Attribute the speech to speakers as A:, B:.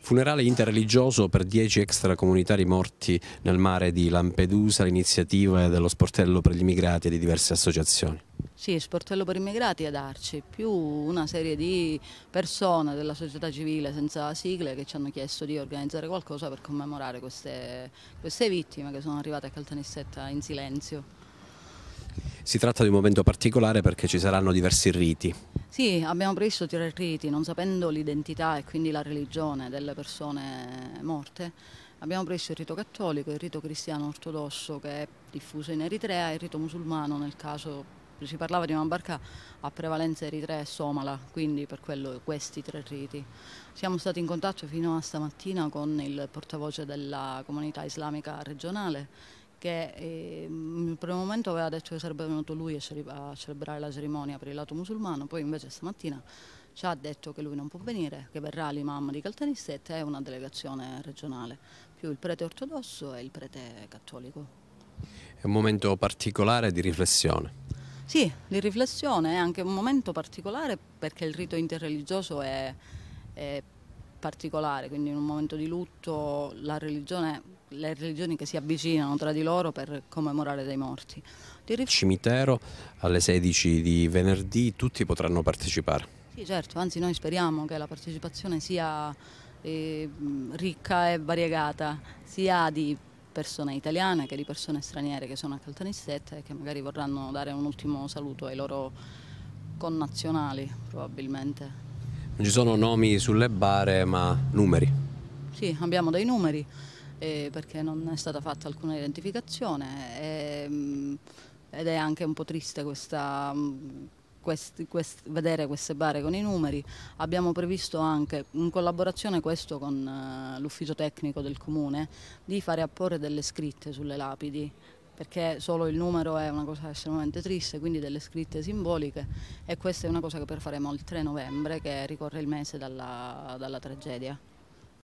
A: Funerale interreligioso per dieci extracomunitari morti nel mare di Lampedusa, l'iniziativa dello sportello per gli immigrati e di diverse associazioni.
B: Sì, sportello per immigrati ad Arci, più una serie di persone della società civile senza sigle che ci hanno chiesto di organizzare qualcosa per commemorare queste, queste vittime che sono arrivate a Caltanissetta in silenzio.
A: Si tratta di un momento particolare perché ci saranno diversi riti.
B: Sì, abbiamo previsto tirarriti, non sapendo l'identità e quindi la religione delle persone morte. Abbiamo previsto il rito cattolico, il rito cristiano ortodosso che è diffuso in Eritrea e il rito musulmano nel caso si parlava di una barca a prevalenza eritrea e somala, quindi per quello questi tre riti. Siamo stati in contatto fino a stamattina con il portavoce della comunità islamica regionale che eh, nel primo momento aveva detto che sarebbe venuto lui a celebrare la cerimonia per il lato musulmano, poi invece stamattina ci ha detto che lui non può venire, che verrà l'imam di Caltanissetta e una delegazione regionale, più il prete ortodosso e il prete cattolico.
A: È un momento particolare di riflessione.
B: Sì, di riflessione, è anche un momento particolare perché il rito interreligioso è, è particolare, quindi in un momento di lutto la religione le religioni che si avvicinano tra di loro per commemorare dei morti. Al
A: cimitero alle 16 di venerdì tutti potranno partecipare.
B: Sì, certo, anzi noi speriamo che la partecipazione sia eh, ricca e variegata, sia di persone italiane che di persone straniere che sono a Caltanissetta e che magari vorranno dare un ultimo saluto ai loro connazionali, probabilmente.
A: Non ci sono nomi sulle bare, ma numeri.
B: Sì, abbiamo dei numeri eh, perché non è stata fatta alcuna identificazione e, ehm, ed è anche un po' triste questa, mm, quest, quest, vedere queste bare con i numeri. Abbiamo previsto anche, in collaborazione questo con eh, l'ufficio tecnico del comune, di fare apporre delle scritte sulle lapidi perché solo il numero è una cosa estremamente triste, quindi delle scritte simboliche e questa è una cosa che faremo il 3 novembre che ricorre il mese dalla, dalla tragedia.